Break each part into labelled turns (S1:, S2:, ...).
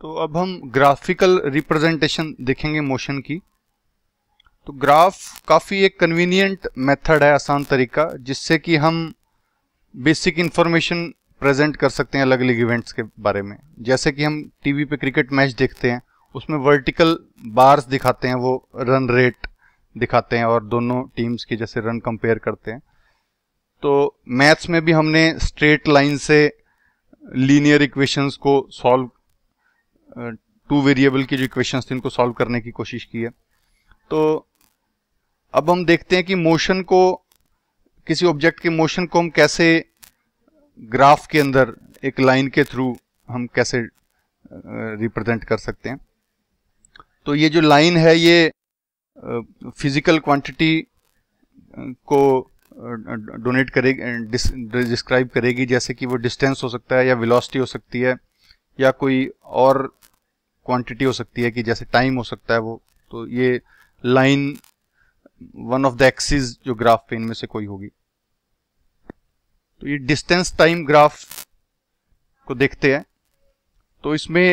S1: तो अब हम ग्राफिकल रिप्रेजेंटेशन देखेंगे मोशन की तो ग्राफ काफ़ी एक कन्वीनियंट मेथड है आसान तरीका जिससे कि हम बेसिक इन्फॉर्मेशन प्रेजेंट कर सकते हैं अलग अलग इवेंट्स के बारे में जैसे कि हम टीवी पे क्रिकेट मैच देखते हैं उसमें वर्टिकल बार्स दिखाते हैं वो रन रेट दिखाते हैं और दोनों टीम्स के जैसे रन कंपेयर करते हैं तो मैथ्स में भी हमने स्ट्रेट लाइन से लीनियर इक्वेशंस को सॉल्व टू वेरिएबल की जो इक्वेशन थी उनको सॉल्व करने की कोशिश की है तो अब हम देखते हैं कि मोशन को किसी ऑब्जेक्ट के मोशन को हम कैसे ग्राफ के अंदर एक लाइन के थ्रू हम कैसे रिप्रेजेंट कर सकते हैं तो ये जो लाइन है ये फिजिकल क्वांटिटी को डोनेट करेगी डिस्क्राइब करेगी जैसे कि वो डिस्टेंस हो सकता है या वेलोसिटी हो सकती है या कोई और क्वांटिटी हो सकती है कि जैसे टाइम हो सकता है वो तो ये line one of the axis जो ग्राफ पे इनमें से कोई होगी तो ये डिस्टेंस टाइम ग्राफ को देखते हैं तो इसमें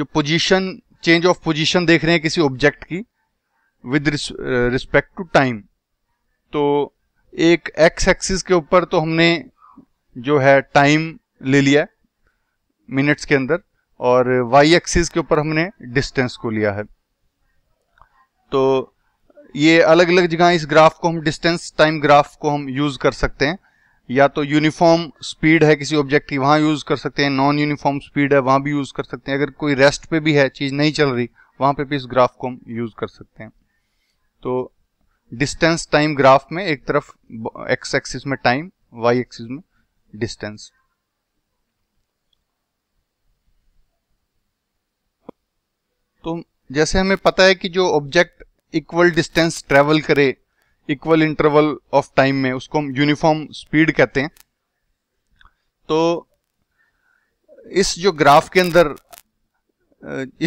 S1: जो पोजीशन चेंज ऑफ पोजीशन देख रहे हैं किसी ऑब्जेक्ट की विद रिस्पेक्ट टू टाइम तो एक एक्स एक्सिस के ऊपर तो हमने जो है टाइम ले लिया मिनट्स के अंदर और वाई एक्सिस के ऊपर हमने डिस्टेंस को लिया है तो ये अलग अलग जगह इस ग्राफ को हम डिस्टेंस टाइम ग्राफ को हम यूज कर सकते हैं या तो यूनिफॉर्म स्पीड है किसी ऑब्जेक्ट की वहां यूज कर सकते हैं नॉन यूनिफॉर्म स्पीड है वहां भी यूज कर सकते हैं अगर कोई रेस्ट पे भी है चीज नहीं चल रही वहां पे भी इस ग्राफ को हम यूज कर सकते हैं तो डिस्टेंस टाइम ग्राफ में एक तरफ एक्स एक्सिस में टाइम वाई एक्सिस में डिस्टेंस तो जैसे हमें पता है कि जो ऑब्जेक्ट इक्वल डिस्टेंस ट्रेवल करे इक्वल इंटरवल ऑफ टाइम में उसको हम यूनिफॉर्म स्पीड कहते हैं तो इस जो ग्राफ के अंदर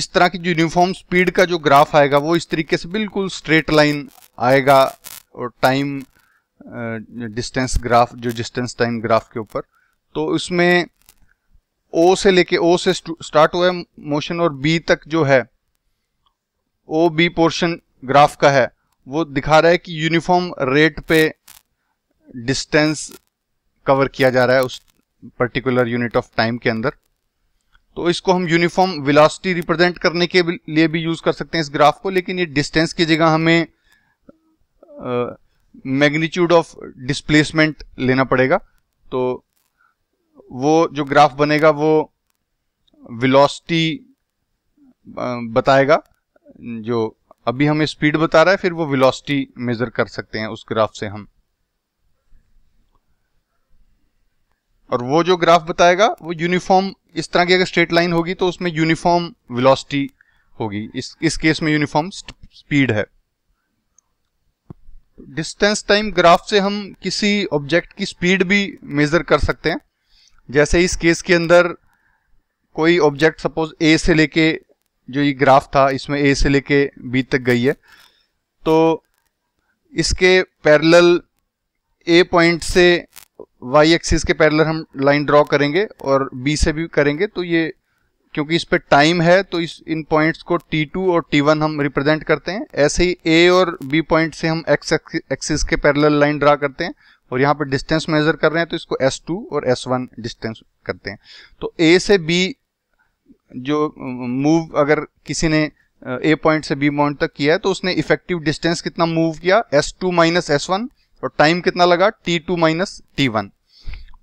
S1: इस तरह की जो यूनिफॉर्म स्पीड का जो ग्राफ आएगा वो इस तरीके से बिल्कुल स्ट्रेट लाइन आएगा और टाइम डिस्टेंस ग्राफ जो डिस्टेंस टाइम ग्राफ के ऊपर तो उसमें ओ से लेके ओ से स्टार्ट हुआ है मोशन और बी तक जो है ओ बी पोर्शन ग्राफ का है वो दिखा रहा है कि यूनिफॉर्म रेट पे डिस्टेंस कवर किया जा रहा है उस पर्टिकुलर यूनिट ऑफ टाइम के अंदर तो इसको हम यूनिफॉर्म विलासिटी रिप्रेजेंट करने के लिए भी यूज कर सकते हैं इस ग्राफ को लेकिन ये डिस्टेंस की जगह हमें मैग्नीट्यूड ऑफ डिस्प्लेसमेंट लेना पड़ेगा तो वो जो ग्राफ बनेगा वो वेलोसिटी बताएगा जो अभी हमें स्पीड बता रहा है फिर वो वेलोसिटी मेजर कर सकते हैं उस ग्राफ से हम और वो जो ग्राफ बताएगा वो यूनिफॉर्म इस तरह की अगर स्ट्रेट लाइन होगी तो उसमें यूनिफॉर्म वेलोसिटी होगी इस इस केस में यूनिफॉर्म स्पीड है डिस्टेंस टाइम ग्राफ से हम किसी ऑब्जेक्ट की स्पीड भी मेजर कर सकते हैं जैसे इस केस के अंदर कोई ऑब्जेक्ट सपोज ए से लेके जो ये ग्राफ था इसमें ए से लेके बी तक गई है तो इसके पैरेलल ए पॉइंट से वाई एक्सिस के पैरेलल हम लाइन ड्रॉ करेंगे और बी से भी करेंगे तो ये क्योंकि इस पर टाइम है तो इस इन पॉइंट्स को टी टू और टी वन हम रिप्रेजेंट करते हैं ऐसे ही ए और बी पॉइंट से हम एक्स एक्सिस के पैरेलल लाइन ड्रा करते हैं और यहाँ पर डिस्टेंस मेजर कर रहे हैं तो इसको एस टू और एस वन डिस्टेंस करते हैं तो ए से बी जो मूव अगर किसी ने ए पॉइंट से बी पॉइंट तक किया है तो उसने इफेक्टिव डिस्टेंस कितना मूव किया S two minus S one और टाइम कितना लगा T two minus T one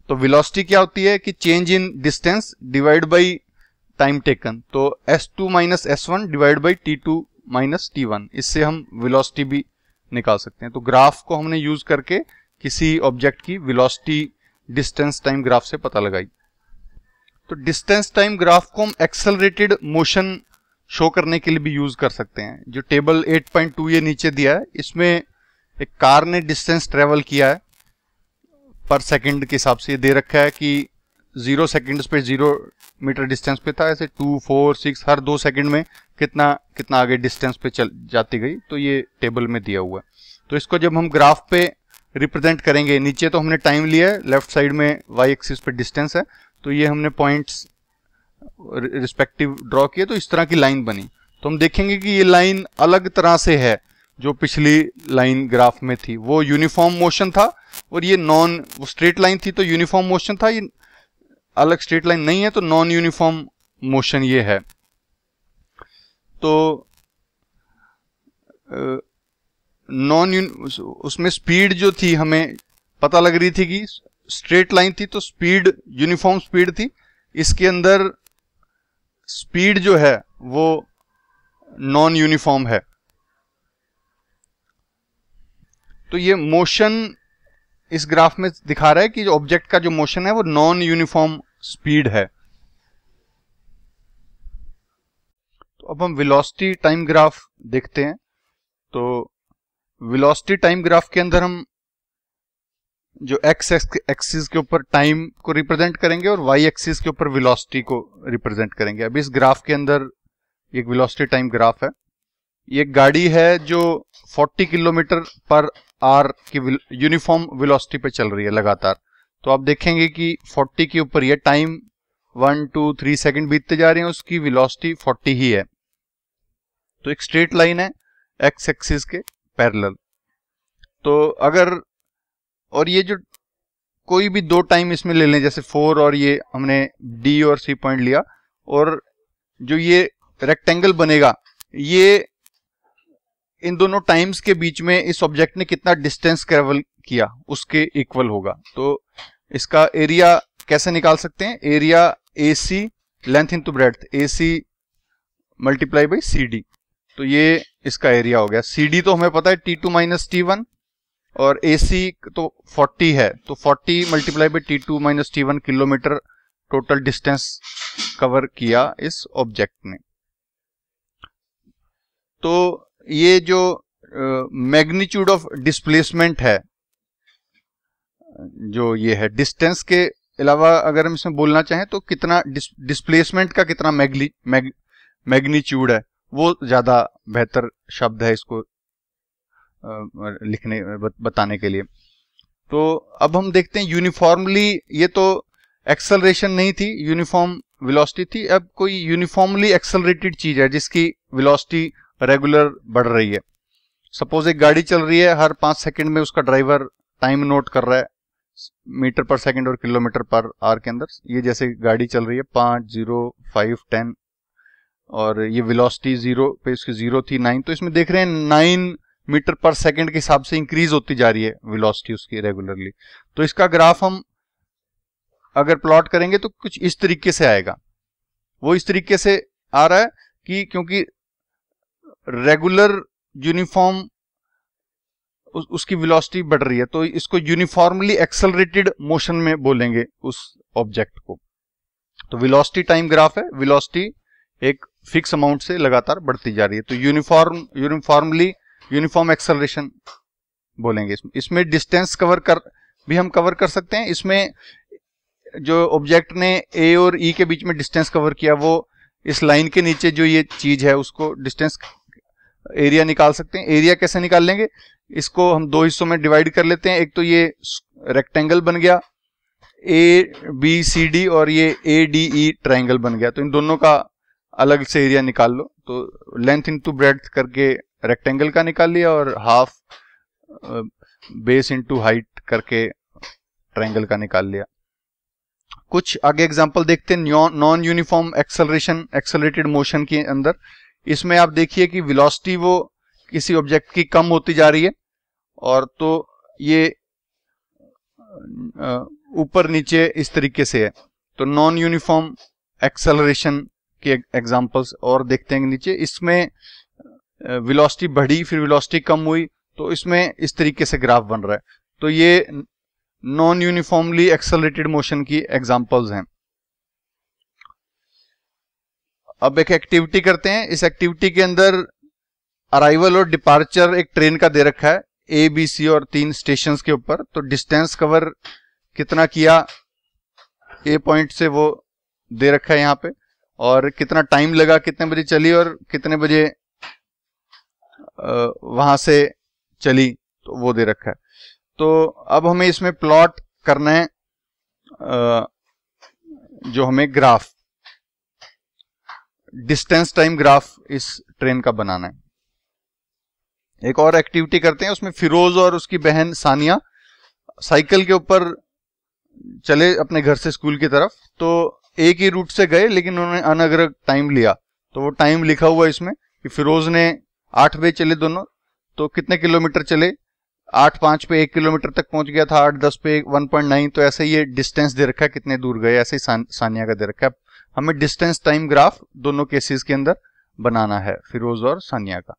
S1: तो वेलोसिटी क्या होती है कि change in distance divide by time taken तो S two minus S one divide by T two minus T one इससे हम वेलोसिटी भी निकाल सकते हैं तो ग्राफ को हमने यूज करके किसी ऑब्जेक्ट की वेलोसिटी डिस्टेंस टाइम ग्राफ से पता लगाई तो डिस्टेंस टाइम ग्राफ को हम एक्सेलरेटेड मोशन शो करने के लिए भी यूज कर सकते हैं जो टेबल 8.2 ये नीचे दिया है इसमें एक कार ने डिस्टेंस ट्रेवल किया है पर सेकंड के हिसाब से ये दे रखा है कि जीरो सेकंड्स पे जीरो मीटर डिस्टेंस पे था ऐसे टू फोर सिक्स हर दो सेकंड में कितना कितना आगे डिस्टेंस पे चल जाती गई तो ये टेबल में दिया हुआ है तो इसको जब हम ग्राफ पे रिप्रेजेंट करेंगे नीचे तो हमने टाइम लिया है लेफ्ट साइड में वाई एक्सिस पे डिस्टेंस है तो ये हमने पॉइंट्स रिस्पेक्टिव ड्रॉ किए तो इस तरह की लाइन बनी तो हम देखेंगे कि ये लाइन अलग तरह से है जो पिछली लाइन ग्राफ में थी वो यूनिफॉर्म मोशन था और ये नॉन स्ट्रेट लाइन थी तो यूनिफॉर्म मोशन था ये अलग स्ट्रेट लाइन नहीं है तो नॉन यूनिफॉर्म मोशन ये है तो नॉन उसमें स्पीड जो थी हमें पता लग रही थी कि स्ट्रेट लाइन थी तो स्पीड यूनिफॉर्म स्पीड थी इसके अंदर स्पीड जो है वो नॉन यूनिफॉर्म है तो ये मोशन इस ग्राफ में दिखा रहा है कि ऑब्जेक्ट का जो मोशन है वो नॉन यूनिफॉर्म स्पीड है तो अब हम वेलोसिटी टाइम ग्राफ देखते हैं तो वेलोसिटी टाइम ग्राफ के अंदर हम जो एक्स एक्सिस के ऊपर टाइम को रिप्रेजेंट करेंगे और वाई एक्सिस के ऊपर वेलोसिटी को रिप्रेजेंट करेंगे अभी इस ग्राफ के अंदर एक वेलोसिटी टाइम ग्राफ है ये गाड़ी है जो 40 किलोमीटर पर आर की यूनिफॉर्म वेलोसिटी पे चल रही है लगातार तो आप देखेंगे कि 40 के ऊपर ये time one two three second बीतते जा रहे हैं उसकी वेलोसिटी फोर्टी ही है तो एक स्ट्रेट लाइन है एक्स एक्सिस के पैरल तो अगर और ये जो कोई भी दो टाइम इसमें ले लें जैसे फोर और ये हमने डी और सी पॉइंट लिया और जो ये रेक्टेंगल बनेगा ये इन दोनों टाइम्स के बीच में इस ऑब्जेक्ट ने कितना डिस्टेंस ट्रेवल किया उसके इक्वल होगा तो इसका एरिया कैसे निकाल सकते हैं area A C length into breadth A C multiply by C D तो ये इसका एरिया हो गया सी डी तो हमें पता है T two minus T one और ए सी तो 40 है तो 40 multiply by T two minus T one kilometre total distance cover किया इस ऑब्जेक्ट ने तो ये जो मैग्नीट्यूड ऑफ डिस्प्लेसमेंट है जो ये है डिस्टेंस के अलावा अगर हम इसमें बोलना चाहें तो कितना डिस्प्लेसमेंट का कितना मैग्नीट्यूड है वो ज़्यादा बेहतर शब्द है इसको लिखने बताने के लिए तो अब हम देखते हैं यूनिफॉर्मली ये तो एक्सलरेशन नहीं थी यूनिफॉर्म वेलोसिटी थी अब कोई यूनिफॉर्मली एक्सलरेटेड चीज है जिसकी वेलोसिटी रेगुलर बढ़ रही है सपोज एक गाड़ी चल रही है हर पांच सेकंड में उसका ड्राइवर टाइम नोट कर रहा है मीटर पर सेकंड और किलोमीटर पर आर के अंदर ये जैसे गाड़ी चल रही है पांच जीरो फाइव टेन और ये विलोसिटी जीरो पे इसकी जीरो थी नाइन तो इसमें देख रहे हैं नाइन मीटर पर सेकंड के हिसाब से इंक्रीज होती जा रही है वेलोसिटी उसकी रेगुलरली तो इसका ग्राफ हम अगर प्लॉट करेंगे तो कुछ इस तरीके से आएगा वो इस तरीके से आ रहा है कि क्योंकि रेगुलर यूनिफॉर्म उस, उसकी वेलोसिटी बढ़ रही है तो इसको यूनिफॉर्मली एक्सेलरेटेड मोशन में बोलेंगे उस ऑब्जेक्ट को तो वेलोसिटी टाइम ग्राफ है वेलोसिटी एक फिक्स अमाउंट से लगातार बढ़ती जा रही है तो यूनिफॉर्म यूनिफॉर्मली यूनिफॉर्म एक्सलेशन बोलेंगे इसमें इसमें डिस्टेंस कवर कर भी हम कवर कर सकते हैं इसमें जो ऑब्जेक्ट ने ए और ई e के बीच में डिस्टेंस कवर किया वो इस लाइन के नीचे जो ये चीज है उसको डिस्टेंस एरिया निकाल सकते हैं एरिया कैसे निकाल लेंगे इसको हम दो हिस्सों में डिवाइड कर लेते हैं एक तो ये रेक्टेंगल बन गया ए बी सी डी और ये ए डी ई ट्राइंगल बन गया तो इन दोनों का अलग से एरिया निकाल लो तो लेंथ टू ब्रेड करके रेक्टेंगल का निकाल लिया और हाफ बेस इनटू हाइट करके ट्रायंगल का निकाल लिया कुछ आगे एग्जांपल देखते हैं non uniform acceleration accelerated motion के अंदर इसमें आप देखिए कि वेलोसिटी वो किसी ऑब्जेक्ट की कम होती जा रही है और तो ये uh, ऊपर नीचे इस तरीके से है तो नॉन यूनिफॉर्म एक्सलरेशन के एग्जांपल्स और देखते हैं नीचे इसमें विलोसिटी बढ़ी फिर विलोसिटी कम हुई तो इसमें इस तरीके से ग्राफ बन रहा है तो ये नॉन यूनिफॉर्मली एक्सेलरेटेड मोशन की एग्जांपल्स हैं अब एक एक्टिविटी करते हैं इस एक्टिविटी के अंदर अराइवल और डिपार्चर एक ट्रेन का दे रखा है ए बी सी और तीन स्टेशन के ऊपर तो डिस्टेंस कवर कितना किया ए पॉइंट से वो दे रखा है यहां पे और कितना टाइम लगा कितने बजे चली और कितने बजे वहां से चली तो वो दे रखा है तो अब हमें इसमें प्लॉट करना है जो हमें ग्राफ डिस्टेंस टाइम ग्राफ इस ट्रेन का बनाना है एक और एक्टिविटी करते हैं उसमें फिरोज और उसकी बहन सानिया साइकिल के ऊपर चले अपने घर से स्कूल की तरफ तो एक ही रूट से गए लेकिन उन्होंने अनअग्र टाइम लिया तो वो टाइम लिखा हुआ इसमें कि फिरोज ने आठ बजे चले दोनों तो कितने किलोमीटर चले आठ पांच पे एक किलोमीटर तक पहुंच गया था आठ दस पे वन पॉइंट नाइन तो ऐसे ही ये डिस्टेंस दे रखा है कितने दूर गए ऐसे ही सान, सानिया का दे रखा है हमें डिस्टेंस टाइम ग्राफ दोनों केसेस के अंदर बनाना है फिरोज और सानिया का